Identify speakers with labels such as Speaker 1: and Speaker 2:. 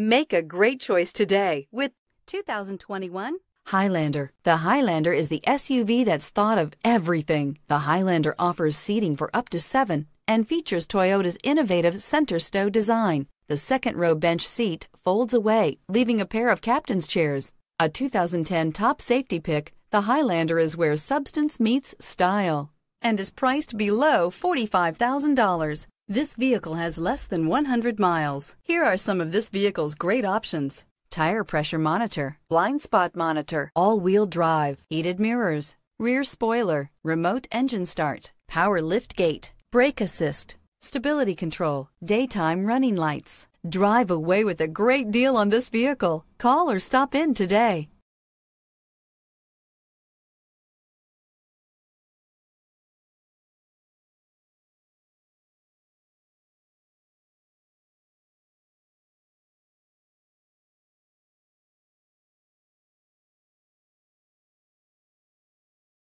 Speaker 1: Make a great choice today with 2021 Highlander. The Highlander is the SUV that's thought of everything. The Highlander offers seating for up to seven and features Toyota's innovative center stow design. The second row bench seat folds away, leaving a pair of captain's chairs. A 2010 top safety pick, the Highlander is where substance meets style and is priced below $45,000. This vehicle has less than 100 miles. Here are some of this vehicle's great options. Tire pressure monitor, blind spot monitor, all-wheel drive, heated mirrors, rear spoiler, remote engine start, power lift gate, brake assist, stability control, daytime running lights. Drive away with a great deal on this vehicle. Call or stop in today.